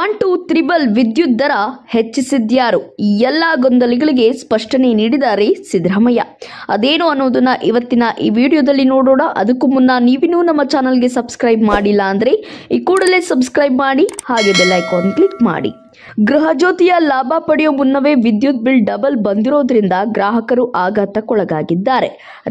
one two triple ವಿದ್ಯುತ್ ದರ ಹೆಚ್ಚಿಸಿದ್ಯಾರು ಎಲ್ಲ ಗೊಂದಲಿಗಳಿಗೆ ಸ್ಪಷ್ಟನೆ ನೀಡಿದ್ದಾರೆ ಸಿದ್ದರಾಮಯ್ಯ ಅದೇನು ಅನ್ನೋದನ್ನ ಇವತ್ತಿನ ಈ ವಿಡಿಯೋದಲ್ಲಿ ನೋಡೋಣ ಅದಕ್ಕೂ ಮುನ್ನ ನೀವಿನ್ನೂ ನಮ್ಮ ಚಾನಲ್ಗೆ ಸಬ್ಸ್ಕ್ರೈಬ್ ಮಾಡಿಲ್ಲ ಅಂದರೆ ಈ ಕೂಡಲೇ ಸಬ್ಸ್ಕ್ರೈಬ್ ಮಾಡಿ ಹಾಗೆ ಐಕಾನ್ ಕ್ಲಿಕ್ ಮಾಡಿ ಗೃಹಜ್ಯೋತಿಯ ಲಾಭ ಪಡೆಯುವ ಮುನ್ನವೇ ವಿದ್ಯುತ್ ಬಿಲ್ ಡಬಲ್ ಬಂದಿರೋದ್ರಿಂದ ಗ್ರಾಹಕರು ಆಘಾತಕ್ಕೊಳಗಾಗಿದ್ದಾರೆ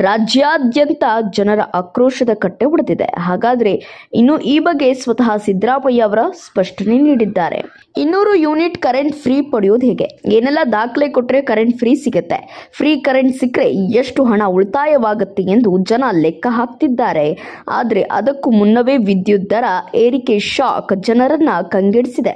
ರಾಜ್ಯಾದ್ಯಂತ ಜನರ ಆಕ್ರೋಶದ ಕಟ್ಟೆ ಉಡೆದಿದೆ ಹಾಗಾದ್ರೆ ಇನ್ನು ಈ ಬಗ್ಗೆ ಸ್ವತಃ ಸಿದ್ದರಾಮಯ್ಯ ಅವರ ಸ್ಪಷ್ಟನೆ ನೀಡಿದ್ದಾರೆ ಇನ್ನೂರು ಯೂನಿಟ್ ಕರೆಂಟ್ ಫ್ರೀ ಪಡೆಯೋದು ಹೇಗೆ ಏನೆಲ್ಲ ದಾಖಲೆ ಕೊಟ್ಟರೆ ಕರೆಂಟ್ ಫ್ರೀ ಸಿಗುತ್ತೆ ಫ್ರೀ ಕರೆಂಟ್ ಸಿಕ್ಕರೆ ಎಷ್ಟು ಹಣ ಉಳಿತಾಯವಾಗುತ್ತೆ ಎಂದು ಜನ ಲೆಕ್ಕ ಹಾಕ್ತಿದ್ದಾರೆ ಆದರೆ ಅದಕ್ಕೂ ಮುನ್ನವೇ ವಿದ್ಯುತ್ ದರ ಏರಿಕೆ ಶಾಕ್ ಜನರನ್ನ ಕಂಗೆಡಿಸಿದೆ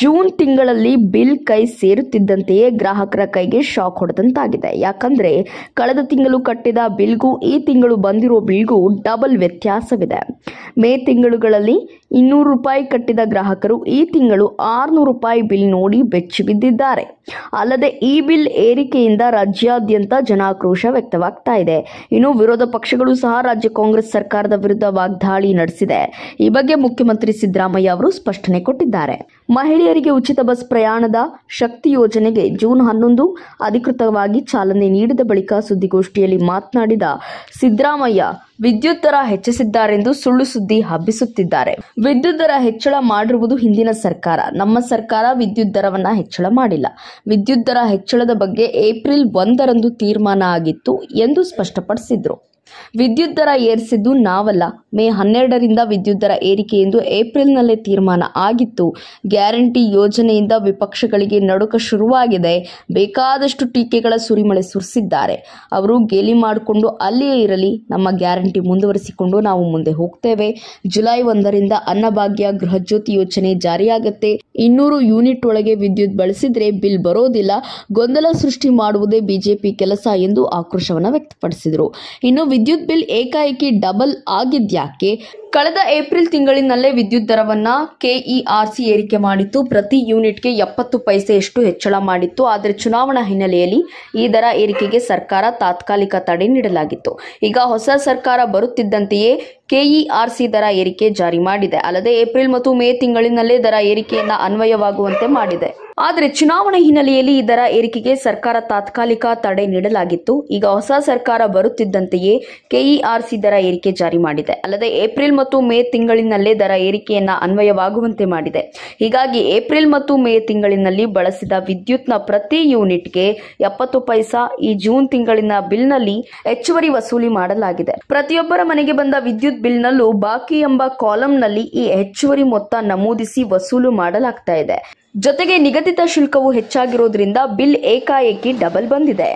ಜೂನ್ ಜೂನ್ ತಿಂಗಳಲ್ಲಿ ಬಿಲ್ ಕೈ ಸೇರುತ್ತಿದ್ದಂತೆಯೇ ಗ್ರಾಹಕರ ಕೈಗೆ ಶಾಕ್ ಹೊಡೆದಂತಾಗಿದೆ ಯಾಕಂದ್ರೆ ಕಳೆದ ತಿಂಗಳು ಕಟ್ಟಿದ ಬಿಲ್ಗೂ ಈ ತಿಂಗಳು ಬಂದಿರೋ ಬಿಲ್ಗೂ ಡಬಲ್ ವ್ಯತ್ಯಾಸವಿದೆ ಮೇ ತಿಂಗಳುಗಳಲ್ಲಿ ಇನ್ನೂರು ರೂಪಾಯಿ ಕಟ್ಟಿದ ಗ್ರಾಹಕರು ಈ ತಿಂಗಳು ಆರುನೂರು ರೂಪಾಯಿ ಬಿಲ್ ನೋಡಿ ಬೆಚ್ಚಿ ಬಿದ್ದಿದ್ದಾರೆ ಅಲ್ಲದೆ ಈ ಬಿಲ್ ಏರಿಕೆಯಿಂದ ರಾಜ್ಯಾದ್ಯಂತ ಜನಾಕ್ರೋಶ ವ್ಯಕ್ತವಾಗ್ತಾ ಇದೆ ಇನ್ನು ವಿರೋಧ ಪಕ್ಷಗಳು ಸಹ ರಾಜ್ಯ ಕಾಂಗ್ರೆಸ್ ಸರ್ಕಾರದ ವಿರುದ್ಧ ವಾಗ್ದಾಳಿ ನಡೆಸಿದೆ ಈ ಬಗ್ಗೆ ಮುಖ್ಯಮಂತ್ರಿ ಸಿದ್ದರಾಮಯ್ಯ ಅವರು ಸ್ಪಷ್ಟನೆ ಕೊಟ್ಟಿದ್ದಾರೆ ಮಹಿಳೆಯರಿಗೆ ಉಚಿತ ಬಸ್ ಪ್ರಯಾಣದ ಶಕ್ತಿ ಯೋಜನೆಗೆ ಜೂನ್ ಹನ್ನೊಂದು ಅಧಿಕೃತವಾಗಿ ಚಾಲನೆ ನೀಡಿದ ಬಳಿಕ ಸುದ್ದಿಗೋಷ್ಠಿಯಲ್ಲಿ ಮಾತನಾಡಿದ ಸಿದ್ದರಾಮಯ್ಯ ವಿದ್ಯುತ್ ದರ ಹೆಚ್ಚಿಸಿದ್ದಾರೆಂದು ಸುಳ್ಳು ಸುದ್ದಿ ಹಬ್ಬಿಸುತ್ತಿದ್ದಾರೆ ವಿದ್ಯುತ್ ದರ ಹೆಚ್ಚಳ ಮಾಡಿರುವುದು ಹಿಂದಿನ ಸರ್ಕಾರ ನಮ್ಮ ಸರ್ಕಾರ ವಿದ್ಯುತ್ ದರವನ್ನ ಹೆಚ್ಚಳ ಮಾಡಿಲ್ಲ ವಿದ್ಯುತ್ ದರ ಹೆಚ್ಚಳದ ಬಗ್ಗೆ ಏಪ್ರಿಲ್ ಒಂದರಂದು ತೀರ್ಮಾನ ಆಗಿತ್ತು ಎಂದು ಸ್ಪಷ್ಟಪಡಿಸಿದ್ರು ವಿದ್ಯುತ್ ದರ ಏರಿಸಿದ್ದು ನಾವಲ್ಲ ಮೇ ಹನ್ನೆರಡರಿಂದ ವಿದ್ಯುತ್ ದರ ಏರಿಕೆ ಎಂದು ಏಪ್ರಿಲ್ನಲ್ಲೇ ತೀರ್ಮಾನ ಆಗಿತ್ತು ಗ್ಯಾರಂಟಿ ಯೋಜನೆಯಿಂದ ವಿಪಕ್ಷಗಳಿಗೆ ನಡುಕ ಶುರುವಾಗಿದೆ ಬೇಕಾದಷ್ಟು ಟೀಕೆಗಳ ಸುರಿಮಳೆ ಸುರಿಸಿದ್ದಾರೆ ಅವರು ಗೇಲಿ ಮಾಡಿಕೊಂಡು ಅಲ್ಲಿಯೇ ಇರಲಿ ನಮ್ಮ ಗ್ಯಾರಂಟಿ ಮುಂದುವರಿಸಿಕೊಂಡು ನಾವು ಮುಂದೆ ಹೋಗ್ತೇವೆ ಜುಲೈ ಒಂದರಿಂದ ಅನ್ನಭಾಗ್ಯ ಗೃಹಜ್ಯೋತಿ ಯೋಜನೆ ಜಾರಿಯಾಗುತ್ತೆ ಇನ್ನೂರು ಯೂನಿಟ್ ಒಳಗೆ ವಿದ್ಯುತ್ ಬಳಸಿದ್ರೆ ಬಿಲ್ ಬರೋದಿಲ್ಲ ಗೊಂದಲ ಸೃಷ್ಟಿ ಮಾಡುವುದೇ ಬಿಜೆಪಿ ಕೆಲಸ ಎಂದು ಆಕ್ರೋಶವನ್ನು ವ್ಯಕ್ತಪಡಿಸಿದರು ಇನ್ನು ವಿದ್ಯುತ್ ಬಿಲ್ ಏಕಾಏಕಿ ಡಬಲ್ ಆಗಿದ್ಯಾಕೆ ಕಳೆದ ಏಪ್ರಿಲ್ ತಿಂಗಳಿನಲ್ಲೇ ವಿದ್ಯುತ್ ದರವನ್ನು ಕೆಇಆರ್ಸಿ ಏರಿಕೆ ಮಾಡಿತ್ತು ಪ್ರತಿ ಯೂನಿಟ್ಗೆ ಎಪ್ಪತ್ತು ಪೈಸೆಯಷ್ಟು ಹೆಚ್ಚಳ ಮಾಡಿತ್ತು ಆದರೆ ಚುನಾವಣಾ ಹಿನ್ನೆಲೆಯಲ್ಲಿ ಈ ದರ ಏರಿಕೆಗೆ ಸರ್ಕಾರ ತಾತ್ಕಾಲಿಕ ತಡೆ ನೀಡಲಾಗಿತ್ತು ಈಗ ಹೊಸ ಸರ್ಕಾರ ಬರುತ್ತಿದ್ದಂತೆಯೇ ಕೆಇಆರ್ಸಿ ದರ ಏರಿಕೆ ಜಾರಿ ಮಾಡಿದೆ ಅಲ್ಲದೆ ಏಪ್ರಿಲ್ ಮತ್ತು ಮೇ ತಿಂಗಳಿನಲ್ಲೇ ದರ ಏರಿಕೆಯನ್ನ ಅನ್ವಯವಾಗುವಂತೆ ಮಾಡಿದೆ ಆದರೆ ಚುನಾವಣೆ ಹಿನ್ನೆಲೆಯಲ್ಲಿ ಈ ದರ ಏರಿಕೆಗೆ ಸರ್ಕಾರ ತಾತ್ಕಾಲಿಕ ತಡೆ ನೀಡಲಾಗಿತ್ತು ಈಗ ಹೊಸ ಸರ್ಕಾರ ಬರುತ್ತಿದ್ದಂತೆಯೇ ಕೆಇಆರ್ಸಿ ದರ ಏರಿಕೆ ಜಾರಿ ಮಾಡಿದೆ ಅಲ್ಲದೆ ಏಪ್ರಿಲ್ ಮತ್ತು ಮೇ ತಿಂಗಳಿನಲ್ಲೇ ದರ ಏರಿಕೆಯನ್ನ ಅನ್ವಯವಾಗುವಂತೆ ಮಾಡಿದೆ ಹೀಗಾಗಿ ಏಪ್ರಿಲ್ ಮತ್ತು ಮೇ ತಿಂಗಳಿನಲ್ಲಿ ಬಳಸಿದ ವಿದ್ಯುತ್ನ ಪ್ರತಿ ಯೂನಿಟ್ಗೆ ಎಪ್ಪತ್ತು ಪೈಸಾ ಈ ಜೂನ್ ತಿಂಗಳಿನ ಬಿಲ್ನಲ್ಲಿ ಹೆಚ್ಚುವರಿ ವಸೂಲಿ ಮಾಡಲಾಗಿದೆ ಪ್ರತಿಯೊಬ್ಬರ ಮನೆಗೆ ಬಂದ ವಿದ್ಯುತ್ ವಿದ್ಯುತ್ ಬಿಲ್ನಲ್ಲೂ ಬಾಕಿ ಎಂಬ ಕಾಲಂನಲ್ಲಿ ಈ ಹೆಚ್ಚುವರಿ ಮೊತ್ತ ನಮೂದಿಸಿ ವಸೂಲು ಮಾಡಲಾಗ್ತಾ ಇದೆ ಜೊತೆಗೆ ನಿಗದಿತ ಶುಲ್ಕವು ಹೆಚ್ಚಾಗಿರೋದ್ರಿಂದ ಬಿಲ್ ಏಕಾಏಕಿ ಡಬಲ್ ಬಂದಿದೆ